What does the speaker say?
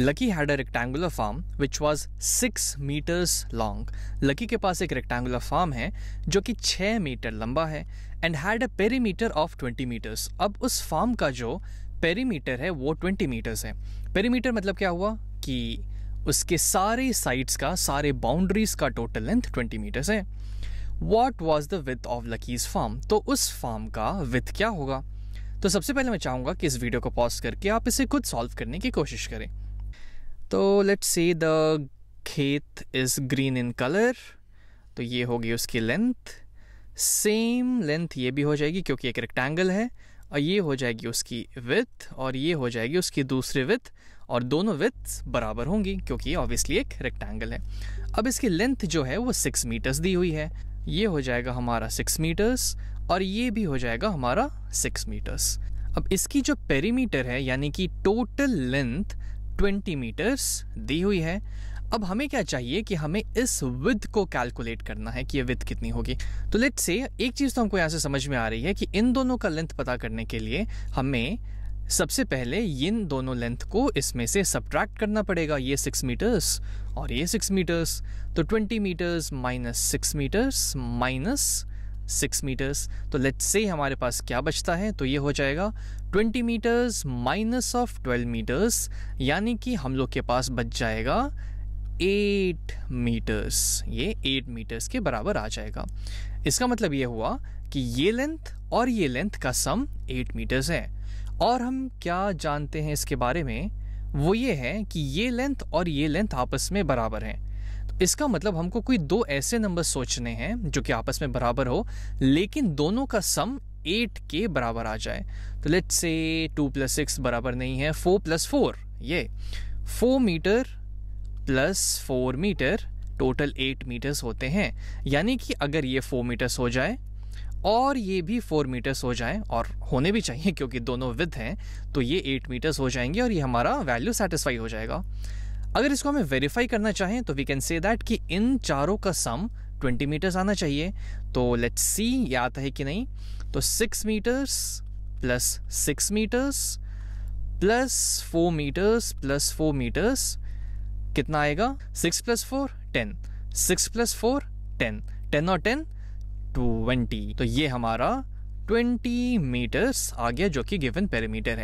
lucky had a rectangular farm which was six metres long Lucky के पास एक rectangular farm है जो कि छः मीटर लंबा है and had a perimeter of twenty metres अब उस फार्म का जो पेरीमीटर है वो ट्वेंटी मीटर्स है पेरीमीटर मतलब क्या हुआ कि उसके सारे साइड्स का सारे बाउंड्रीज का टोटल लेंथ ट्वेंटी मीटर्स है what was the width of Lucky's farm तो उस फार्म का विथ क्या होगा तो सबसे पहले मैं चाहूँगा कि इस वीडियो को पॉज करके आप इसे खुद सॉल्व करने की कोशिश करें तो लेट्स सी द खेत इज़ ग्रीन इन कलर तो ये होगी उसकी लेंथ सेम लेंथ ये भी हो जाएगी क्योंकि एक रेक्टेंगल है और ये हो जाएगी उसकी विथ और ये हो जाएगी उसकी दूसरी विथ और दोनों विथ बराबर होंगी क्योंकि ये ऑब्वियसली एक रेक्टेंगल है अब इसकी लेंथ जो है वो सिक्स मीटर्स दी हुई है ये हो जाएगा हमारा सिक्स मीटर्स और ये भी हो जाएगा हमारा सिक्स मीटर्स अब इसकी जो पेरीमीटर है यानी कि टोटल लेंथ ट्वेंटी मीटर्स दी हुई है अब हमें क्या चाहिए कि हमें इस विथ को कैलकुलेट करना है कि ये विथ कितनी होगी तो लेट से एक चीज़ तो हमको यहाँ से समझ में आ रही है कि इन दोनों का लेंथ पता करने के लिए हमें सबसे पहले इन दोनों लेंथ को इसमें से सब्ट्रैक्ट करना पड़ेगा ये सिक्स मीटर्स और ये सिक्स मीटर्स तो twenty metres minus six metres minus six metres तो लेट से हमारे पास क्या बचता है तो ये हो जाएगा twenty metres minus of twelve metres यानी कि हम लोग के पास बच जाएगा एट मीटर्स ये एट मीटर्स के बराबर आ जाएगा इसका मतलब ये हुआ कि ये लेंथ और ये लेंथ का सम एट मीटर्स है और हम क्या जानते हैं इसके बारे में वो ये है कि ये लेंथ और ये लेंथ आपस में बराबर हैं इसका मतलब हमको कोई दो ऐसे नंबर सोचने हैं जो कि आपस में बराबर हो लेकिन दोनों का सम एट के बराबर आ जाए तो लेट से टू प्लस सिक्स बराबर नहीं है फोर प्लस फोर ये four metre plus four metre total eight metres होते हैं यानी कि अगर ये फोर मीटर्स हो जाए और ये भी फोर मीटर्स हो जाए और होने भी चाहिए क्योंकि दोनों विद हैं तो ये एट मीटर्स हो जाएंगे और ये हमारा वैल्यू सेटिस्फाई हो जाएगा अगर इसको हमें वेरीफाई करना चाहें तो वी कैन से दैट कि इन चारों का सम 20 मीटर्स आना चाहिए तो लेट्स सी ये आता है कि नहीं तो 6 metres plus 6 metres plus 4 metres plus 4 metres कितना आएगा 6 प्लस 4 10 6 प्लस 4 10 10 और 10 20 तो ये हमारा 20 मीटर्स आ गया जो कि गिवन पेरीमीटर है